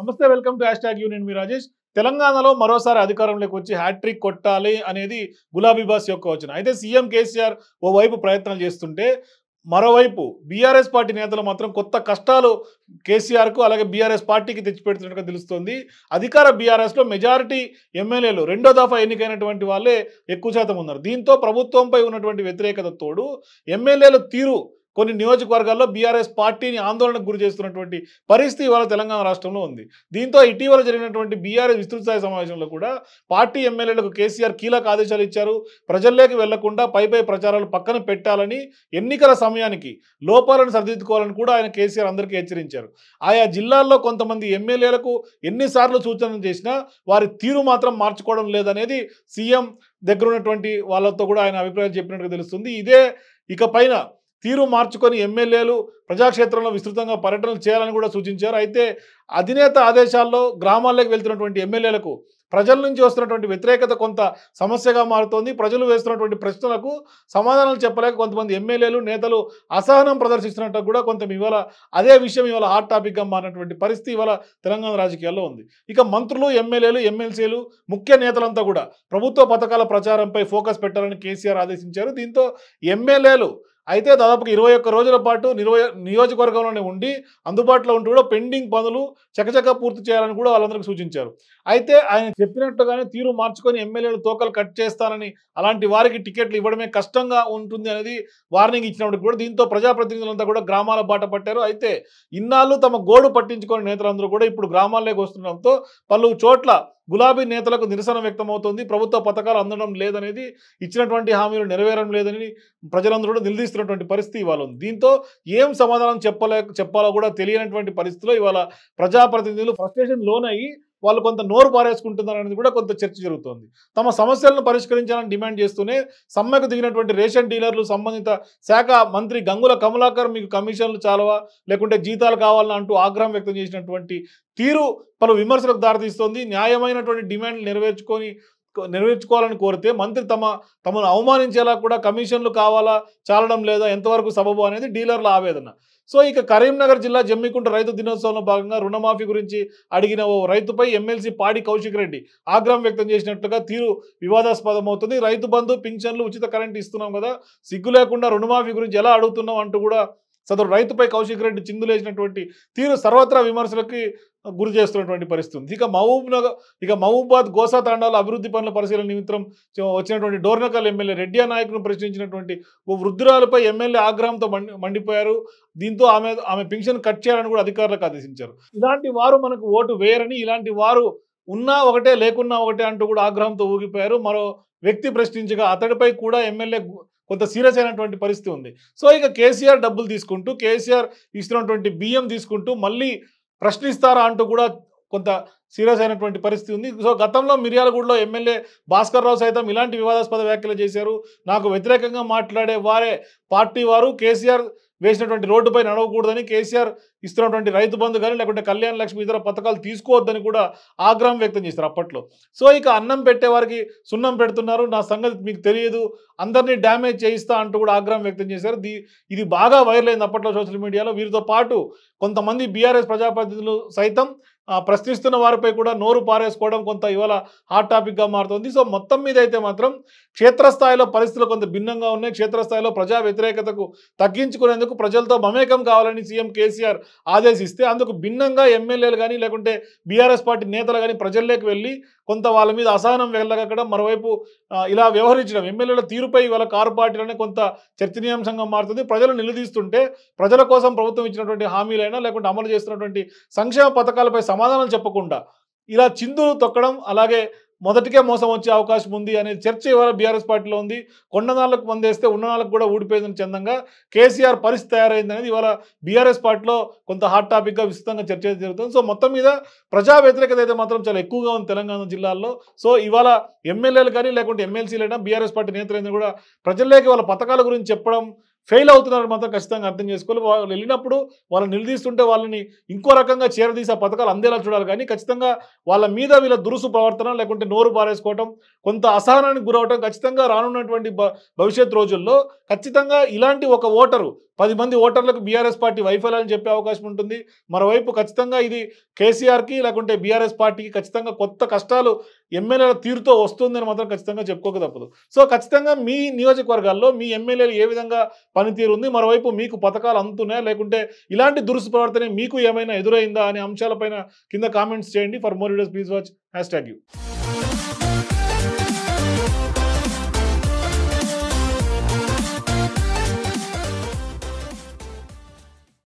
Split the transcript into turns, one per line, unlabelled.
నమస్తే welcome to hash union మీ రాజేష్ తెలంగాణలో మరోసారి అధికారంలోకి వచ్చి హ్యాట్రిక్ కొట్టాలి అనేది గులాబీ బాస్ యొక్క వచ్చిన అయితే సీఎం కేసీఆర్ ఓవైపు ప్రయత్నాలు చేస్తుంటే మరోవైపు బీఆర్ఎస్ పార్టీ నేతలు మాత్రం కొత్త కష్టాలు కేసీఆర్కు అలాగే బీఆర్ఎస్ పార్టీకి తెచ్చిపెడుతున్నట్టుగా తెలుస్తోంది అధికార బీఆర్ఎస్లో మెజారిటీ ఎమ్మెల్యేలు రెండో దఫా ఎన్నికైనటువంటి వాళ్ళే ఎక్కువ శాతం ఉన్నారు దీంతో ప్రభుత్వంపై ఉన్నటువంటి వ్యతిరేకత తోడు ఎమ్మెల్యేల తీరు కొన్ని నియోజకవర్గాల్లో బీఆర్ఎస్ పార్టీని ఆందోళనకు గురి చేస్తున్నటువంటి పరిస్థితి ఇవాళ తెలంగాణ రాష్ట్రంలో ఉంది దీంతో ఇటీవల జరిగినటువంటి బీఆర్ఎస్ స్థాయి సమావేశంలో కూడా పార్టీ ఎమ్మెల్యేలకు కేసీఆర్ కీలక ఆదేశాలు ఇచ్చారు ప్రజల్లోకి వెళ్లకుండా పైపై ప్రచారాలు పక్కన పెట్టాలని ఎన్నికల సమయానికి లోపాలను సరిదిద్దుకోవాలని కూడా ఆయన కేసీఆర్ అందరికీ హెచ్చరించారు ఆయా జిల్లాల్లో కొంతమంది ఎమ్మెల్యేలకు ఎన్నిసార్లు సూచనలు చేసినా వారి తీరు మాత్రం మార్చుకోవడం లేదనేది సీఎం దగ్గర ఉన్నటువంటి వాళ్ళతో కూడా ఆయన అభిప్రాయం చెప్పినట్టుగా తెలుస్తుంది ఇదే ఇకపైన తీరు మార్చుకొని ఎమ్మెల్యేలు ప్రజాక్షేత్రంలో విస్తృతంగా పర్యటనలు చేయాలని కూడా సూచించారు అయితే అధినేత ఆదేశాల్లో గ్రామాల్లోకి వెళ్తున్నటువంటి ఎమ్మెల్యేలకు ప్రజల నుంచి వస్తున్నటువంటి వ్యతిరేకత కొంత సమస్యగా మారుతోంది ప్రజలు వేస్తున్నటువంటి ప్రశ్నలకు సమాధానాలు చెప్పలేక కొంతమంది ఎమ్మెల్యేలు నేతలు అసహనం ప్రదర్శిస్తున్నట్టు కూడా కొంత ఇవాళ అదే విషయం ఇవాళ హాట్ టాపిక్గా మారినటువంటి పరిస్థితి ఇవాళ తెలంగాణ రాజకీయాల్లో ఉంది ఇక మంత్రులు ఎమ్మెల్యేలు ఎమ్మెల్సీలు ముఖ్య నేతలంతా కూడా ప్రభుత్వ పథకాల ప్రచారంపై ఫోకస్ పెట్టాలని కేసీఆర్ ఆదేశించారు దీంతో ఎమ్మెల్యేలు అయితే దాదాపు ఇరవై ఒక్క రోజుల పాటు నియోజకవర్గంలోనే ఉండి అందుబాటులో ఉంటూ కూడా పెండింగ్ పనులు చకచక పూర్తి చేయాలని కూడా వాళ్ళందరికీ సూచించారు అయితే ఆయన చెప్పినట్టుగానే తీరు మార్చుకొని ఎమ్మెల్యేలు తోకలు కట్ చేస్తానని అలాంటి వారికి టికెట్లు ఇవ్వడమే కష్టంగా ఉంటుంది అనేది వార్నింగ్ ఇచ్చినప్పుడు కూడా దీంతో ప్రజాప్రతినిధులంతా కూడా గ్రామాల బాట పట్టారు అయితే ఇన్నాళ్ళు తమ గోడు పట్టించుకొని నేతలందరూ కూడా ఇప్పుడు గ్రామాల్లోకి వస్తుండడంతో పలు చోట్ల గులాబీ నేతలకు నిరసన వ్యక్తమవుతోంది ప్రభుత్వ పథకాలు అందడం లేదనేది ఇచ్చినటువంటి హామీలు నెరవేరడం లేదని ప్రజలందరూ కూడా నిలదీస్తున్నటువంటి పరిస్థితి ఇవాళ ఉంది దీంతో ఏం సమాధానం చెప్పలే చెప్పాలో కూడా తెలియనటువంటి పరిస్థితిలో ఇవాళ ప్రజాప్రతినిధులు ఫ్రస్ట్రేషన్ లోనయ్యి వాళ్ళు కొంత నోరు పారేసుకుంటున్నారు అనేది కూడా కొంత చర్చ జరుగుతోంది తమ సమస్యలను పరిష్కరించాలని డిమాండ్ చేస్తూనే సమ్మెకు దిగినటువంటి రేషన్ డీలర్లు సంబంధిత శాఖ మంత్రి గంగుల కమలాకర్ మీకు కమిషన్లు చాలవా లేకుంటే జీతాలు కావాలని అంటూ ఆగ్రహం వ్యక్తం చేసినటువంటి తీరు పలు విమర్శలకు దారితీస్తోంది న్యాయమైనటువంటి డిమాండ్లు నెరవేర్చుకొని నెరవేర్చుకోవాలని కోరితే మంత్రి తమ తమను అవమానించేలా కూడా కమిషన్లు కావాలా చాలడం లేదా ఎంతవరకు సబబు అనేది డీలర్ల ఆవేదన సో ఇక కరీంనగర్ జిల్లా జమ్మికుంట రైతు దినోత్సవంలో భాగంగా రుణమాఫీ గురించి అడిగిన ఓ రైతుపై ఎమ్మెల్సీ పాడి కౌశిక్ రెడ్డి ఆగ్రహం వ్యక్తం చేసినట్లుగా తీరు వివాదాస్పదం అవుతుంది రైతు బంధు పింఛన్లు ఉచిత కరెంట్ ఇస్తున్నాం కదా సిగ్గు లేకుండా రుణమాఫీ గురించి ఎలా అడుగుతున్నాం అంటూ కూడా సదరు రైతుపై కౌశిక్ రెడ్డి చిందులేసినటువంటి తీరు సర్వత్రా విమర్శలకి గురి చేస్తున్నటువంటి పరిస్థితి ఇక మహబూబ్ నగర్ ఇక మహబూబాద్ గోసా తాండాల అభివృద్ధి పనుల పరిశీలన నిమిత్తం వచ్చినటువంటి డోర్నకల్ ఎమ్మెల్యే రెడ్డియా నాయకును ప్రశ్నించినటువంటి ఓ వృద్ధురాలపై ఎమ్మెల్యే ఆగ్రహంతో మండిపోయారు దీంతో ఆమె ఆమె పెన్షన్ కట్ చేయాలని కూడా అధికారులకు ఆదేశించారు ఇలాంటి వారు మనకు ఓటు వేయరని ఇలాంటి వారు ఉన్నా ఒకటే లేకున్నా ఒకటే అంటూ కూడా ఆగ్రహంతో ఊగిపోయారు మరో వ్యక్తి ప్రశ్నించగా అతడిపై కూడా ఎమ్మెల్యే కొంత సీరియస్ అయినటువంటి పరిస్థితి ఉంది సో ఇక కేసీఆర్ డబ్బులు తీసుకుంటూ కేసీఆర్ ఇస్తున్నటువంటి బియ్యం తీసుకుంటూ మళ్ళీ ప్రశ్నిస్తారా అంటూ కూడా కొంత సీరియస్ అయినటువంటి పరిస్థితి ఉంది సో గతంలో మిర్యాలగూడలో ఎమ్మెల్యే భాస్కర్ రావు సైతం ఇలాంటి వివాదాస్పద వ్యాఖ్యలు చేశారు నాకు వ్యతిరేకంగా మాట్లాడే వారే పార్టీ వారు కేసీఆర్ వేసినటువంటి రోడ్డుపై నడవకూడదని కేసీఆర్ ఇస్తున్నటువంటి రైతు బంధు కానీ లేకుంటే కళ్యాణ లక్ష్మి ఇతర పథకాలు తీసుకోవద్దని కూడా ఆగ్రహం వ్యక్తం చేశారు అప్పట్లో సో ఇక అన్నం పెట్టేవారికి సున్నం పెడుతున్నారు నా సంగతి మీకు తెలియదు అందరినీ డ్యామేజ్ చేయిస్తా అంటూ కూడా ఆగ్రహం వ్యక్తం చేశారు ఇది బాగా వైరల్ అయింది అప్పట్లో సోషల్ మీడియాలో వీరితో పాటు కొంతమంది బీఆర్ఎస్ ప్రజాప్రతినిధులు సైతం ప్రశ్నిస్తున్న వారిపై కూడా నోరు పారేసుకోవడం కొంత ఇవాళ హాట్ టాపిక్గా మారుతుంది సో మొత్తం మీద అయితే మాత్రం క్షేత్రస్థాయిలో పరిస్థితులు కొంత భిన్నంగా ఉన్నాయి క్షేత్రస్థాయిలో ప్రజా వ్యతిరేకతకు తగ్గించుకునేందుకు ప్రజలతో మమేకం కావాలని సీఎం కేసీఆర్ ఆదేశిస్తే అందుకు భిన్నంగా ఎమ్మెల్యేలు కానీ లేకుంటే బీఆర్ఎస్ పార్టీ నేతలు కానీ ప్రజల్లోకి వెళ్ళి కొంత వాళ్ళ మీద అసహనం వెళ్ళగక్కడం మరోవైపు ఇలా వ్యవహరించడం ఎమ్మెల్యేల తీరుపై ఇవాళ కారు పార్టీలనే కొంత చర్చనీయాంశంగా మారుతుంది ప్రజలు నిలదీస్తుంటే ప్రజల కోసం ప్రభుత్వం ఇచ్చినటువంటి హామీలైనా లేకుంటే అమలు చేస్తున్నటువంటి సంక్షేమ పథకాలపై సమాధానాలు చెప్పకుండా ఇలా చిందులు తొక్కడం అలాగే మొదటికే మోసం వచ్చే అవకాశం ఉంది అనే చర్చ ఇవాళ బీఆర్ఎస్ పార్టీలో ఉంది కొండనాళ్ళకు మందేస్తే ఉన్ననాళ్ళకు కూడా ఊడిపోయిందని చందంగా కేసీఆర్ పరిస్థితి తయారైంది అనేది ఇవాళ బీఆర్ఎస్ పార్టీలో కొంత హాట్ టాపిక్గా విస్తృతంగా చర్చ జరుగుతుంది సో మొత్తం మీద ప్రజా వ్యతిరేకత అయితే మాత్రం చాలా ఎక్కువగా ఉంది తెలంగాణ జిల్లాల్లో సో ఇవాళ ఎమ్మెల్యేలు కానీ లేకుంటే ఎమ్మెల్సీలైనా బీఆర్ఎస్ పార్టీ నేతలైనా కూడా ప్రజల్లోకి వాళ్ళ పథకాల గురించి చెప్పడం ఫెయిల్ అవుతున్నారు మాత్రం ఖచ్చితంగా అర్థం చేసుకోవాలి వాళ్ళు వెళ్ళినప్పుడు వాళ్ళు నిలదీస్తుంటే వాళ్ళని ఇంకో రకంగా చేరదీసే పథకాలు అందేలా చూడాలి కానీ ఖచ్చితంగా వాళ్ళ మీద వీళ్ళ దురుసు ప్రవర్తన లేకుంటే నోరు పారేసుకోవటం కొంత అసహనానికి గురవటం ఖచ్చితంగా రానున్నటువంటి భవిష్యత్ రోజుల్లో ఖచ్చితంగా ఇలాంటి ఒక ఓటరు పది మంది ఓటర్లకు బీఆర్ఎస్ పార్టీ వైఫల్యాన్ని చెప్పే అవకాశం ఉంటుంది మరోవైపు ఖచ్చితంగా ఇది కేసీఆర్కి లేకుంటే బీఆర్ఎస్ పార్టీకి ఖచ్చితంగా కొత్త కష్టాలు ఎమ్మెల్యేల తీరుతో వస్తుందని మాత్రం ఖచ్చితంగా చెప్పుకోక తప్పదు సో ఖచ్చితంగా మీ నియోజకవర్గాల్లో మీ ఎమ్మెల్యేలు ఏ విధంగా పనితీరు ఉంది మరోవైపు మీకు పథకాలు అందుతున్నాయా లేకుంటే ఇలాంటి దురుసు ప్రవర్తన మీకు ఏమైనా ఎదురైందా అనే అంశాలపైన కింద కామెంట్స్ చేయండి for more videos please watch hashtag you